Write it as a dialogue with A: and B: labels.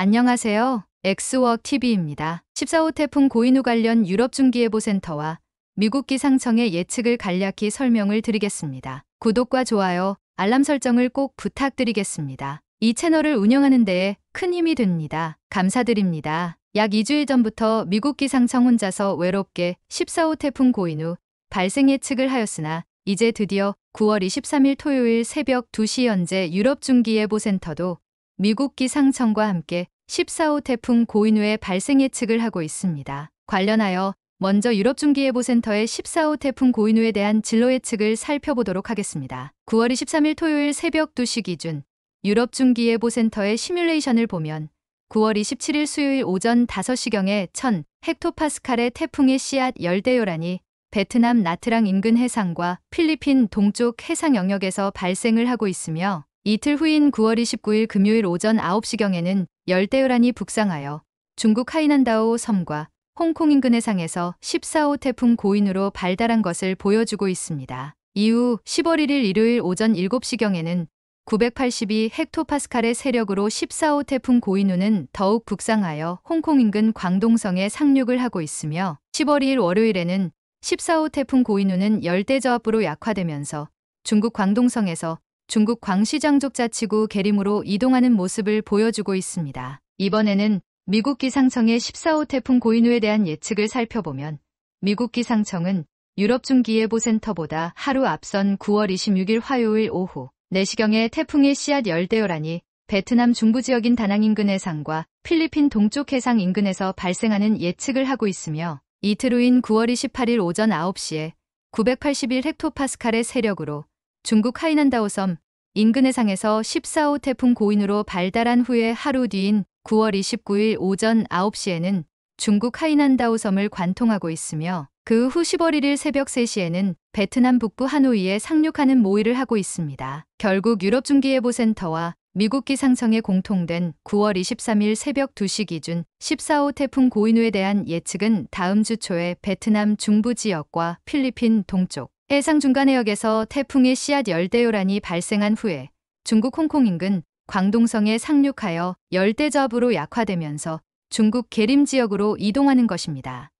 A: 안녕하세요. 엑스워크 TV입니다. 14호 태풍 고인우 관련 유럽 중기예보센터와 미국 기상청의 예측을 간략히 설명을 드리겠습니다. 구독과 좋아요, 알람 설정을 꼭 부탁드리겠습니다. 이 채널을 운영하는 데에 큰 힘이 됩니다. 감사드립니다. 약 2주일 전부터 미국 기상청 혼자서 외롭게 14호 태풍 고인우 발생 예측을 하였으나 이제 드디어 9월 23일 토요일 새벽 2시 현재 유럽 중기예보센터도 미국 기상청과 함께 14호 태풍 고인우의 발생 예측을 하고 있습니다. 관련하여 먼저 유럽중기예보센터의 14호 태풍 고인우에 대한 진로 예측을 살펴보도록 하겠습니다. 9월 23일 토요일 새벽 2시 기준 유럽중기예보센터의 시뮬레이션을 보면 9월 27일 수요일 오전 5시경에 1000 헥토파스칼의 태풍의 씨앗 열대요란이 베트남 나트랑 인근 해상과 필리핀 동쪽 해상 영역에서 발생을 하고 있으며 이틀 후인 9월 29일 금요일 오전 9시경에는 열대요란이 북상하여 중국 하이난다오 섬과 홍콩 인근 해상에서 14호 태풍 고인으로 발달한 것을 보여주고 있습니다. 이후 10월 1일 일요일 오전 7시경에는 982 헥토파스칼의 세력으로 14호 태풍 고인우는 더욱 북상하여 홍콩 인근 광동성에 상륙을 하고 있으며 10월 2일 월요일에는 14호 태풍 고인우는 열대저압부로 약화되면서 중국 광동성에서 중국 광시장족 자치구 계림으로 이동하는 모습을 보여주고 있습니다. 이번에는 미국 기상청의 14호 태풍 고인우에 대한 예측을 살펴보면 미국 기상청은 유럽 중기예보센터보다 하루 앞선 9월 26일 화요일 오후 내시경에 네 태풍의 씨앗 열대요란이 베트남 중부 지역인 다낭 인근 해상과 필리핀 동쪽 해상 인근에서 발생하는 예측을 하고 있으며 이틀 후인 9월 28일 오전 9시에 981헥토파스칼의 세력으로 중국 하이난다오 섬 인근 해상에서 14호 태풍 고인으로 발달한 후에 하루 뒤인 9월 29일 오전 9시에는 중국 하이난다오 섬을 관통하고 있으며 그 후 10월 1일 새벽 3시에는 베트남 북부 하노이에 상륙하는 모의를 하고 있습니다. 결국 유럽중기예보센터와 미국 기상청에 공통된 9월 23일 새벽 2시 기준 14호 태풍 고인우에 대한 예측은 다음 주 초에 베트남 중부 지역과 필리핀 동쪽, 해상 중간 해역에서 태풍의 씨앗 열대요란이 발생한 후에 중국 홍콩 인근 광동성에 상륙하여 열대저압으로 약화되면서 중국 계림 지역으로 이동하는 것입니다.